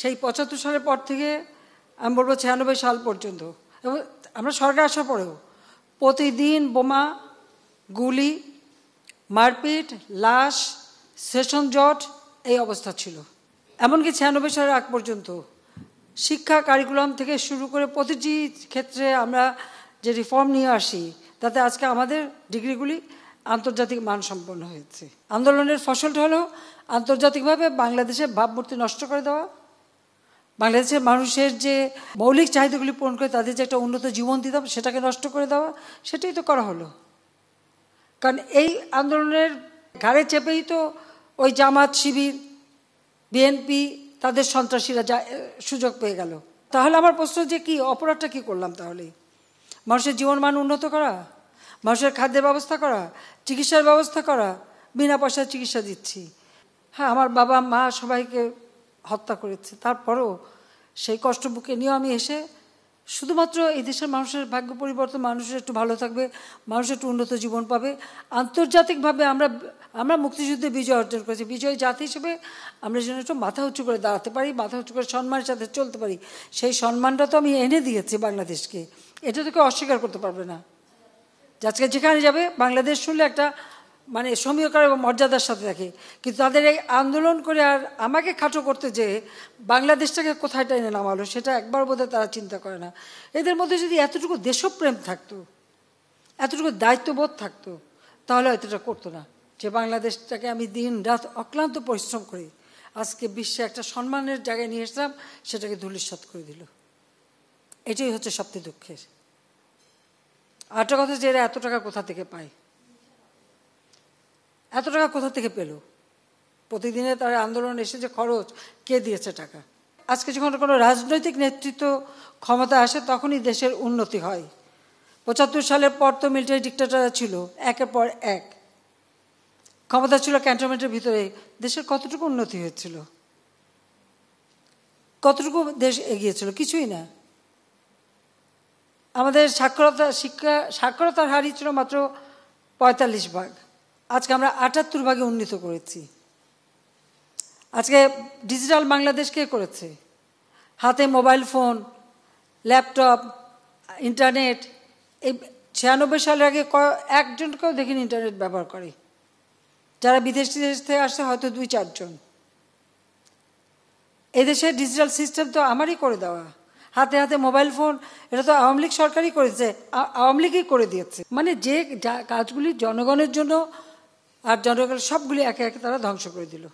সেই পঁচাত্তর সালের পর থেকে আমি বলবো ছিয়ানব্বই সাল পর্যন্ত এবং আমরা সরকার আসার পরেও প্রতিদিন বোমা গুলি মারপিট লাশ সেশন জট এই অবস্থা ছিল এমনকি ছিয়ানব্বই সালের আগ পর্যন্ত শিক্ষা কারিকুলাম থেকে শুরু করে প্রতিটি ক্ষেত্রে আমরা যে রিফর্ম নিয়ে আসি তাতে আজকে আমাদের ডিগ্রিগুলি আন্তর্জাতিক মানসম্পন্ন হয়েছে আন্দোলনের ফসলটা হলো আন্তর্জাতিকভাবে বাংলাদেশের ভাবমূর্তি নষ্ট করে দেওয়া বাংলাদেশের মানুষের যে মৌলিক চাহিদাগুলি পূরণ করে তাদের যে একটা উন্নত জীবন দিতাম সেটাকে নষ্ট করে দেওয়া সেটাই তো করা হলো কারণ এই আন্দোলনের ঘাড়ে চেপেই তো ওই জামাত শিবির বিএনপি তাদের সন্ত্রাসীরা যা সুযোগ পেয়ে গেল তাহলে আমার প্রশ্ন যে কি অপরাধটা কি করলাম তাহলে মানুষের জীবন মান উন্নত করা মানুষের খাদ্যের ব্যবস্থা করা চিকিৎসার ব্যবস্থা করা বিনা পয়সায় চিকিৎসা দিচ্ছি হ্যাঁ আমার বাবা মা সবাইকে হত্যা করেছে তারপরও সেই কষ্ট বুকে নিয়েও আমি এসে শুধুমাত্র এই দেশের মানুষের ভাগ্য পরিবর্তন মানুষের একটু ভালো থাকবে মানুষ একটু উন্নত জীবন পাবে আন্তর্জাতিকভাবে আমরা আমরা মুক্তিযুদ্ধে বিজয় অর্জন করেছি বিজয় জাতি হিসেবে আমরা যেন একটু মাথা উঁচু করে দাঁড়াতে পারি মাথা উঁচু করে সম্মানের সাথে চলতে পারি সেই সম্মানটা তো আমি এনে দিয়েছি বাংলাদেশকে এটা তো কেউ অস্বীকার করতে পারবে না আজকে যেখানে যাবে বাংলাদেশ শুনলে একটা মানে সমীকরণ এবং মর্যাদার সাথে থাকে কিন্তু তাদের এই আন্দোলন করে আর আমাকে খাটো করতে যে বাংলাদেশটাকে কোথায় টেনে নামালো সেটা একবার বোধহয় তারা চিন্তা করে না এদের মধ্যে যদি এতটুকু দেশপ্রেম থাকতো এতটুকু দায়িত্ববোধ থাকতো তাহলে হয়তো এটা করতো না যে বাংলাদেশটাকে আমি দিন রাত অক্লান্ত পরিশ্রম করি আজকে বিশ্বে একটা সম্মানের জায়গায় নিয়ে এসলাম সেটাকে ধূলিসাত করে দিল এটাই হচ্ছে সবচেয়ে দুঃখের আরেকটা কথা যে এরা এত টাকা কোথা থেকে পায় এত টাকা কোথা থেকে পেল প্রতিদিনে তার আন্দোলন এসে যে খরচ কে দিয়েছে টাকা আজকে যখন কোনো রাজনৈতিক নেতৃত্ব ক্ষমতা আসে তখনই দেশের উন্নতি হয় পঁচাত্তর সালের পর তো মিলিটারি ডিক্টেটাররা ছিল একের পর এক ক্ষমতা ছিল ক্যান্টনমেন্টের ভিতরে দেশের কতটুকু উন্নতি হয়েছিল কতটুকু দেশ এগিয়েছিল কিছুই না আমাদের সাক্ষরতা শিক্ষা সাক্ষরতার হারই ছিল মাত্র পঁয়তাল্লিশ ভাগ আজকে আমরা আটাত্তর ভাগে উন্নীত করেছি আজকে ডিজিটাল বাংলাদেশ কে করেছে হাতে মোবাইল ফোন ল্যাপটপ ইন্টারনেট এই ছিয়ানব্বই সালের আগে একজনকেও দেখিনি ইন্টারনেট ব্যবহার করে যারা বিদেশ দেশ থেকে আসে হয়তো দুই চারজন এদেশে ডিজিটাল সিস্টেম তো আমারই করে দেওয়া হাতে হাতে মোবাইল ফোন এটা তো আওয়ামী লীগ সরকারই করেছে আওয়ামী লীগই করে দিয়েছে মানে যে কাজগুলি জনগণের জন্য আর জনগণের সবগুলি একে একে তারা ধ্বংস করে দিল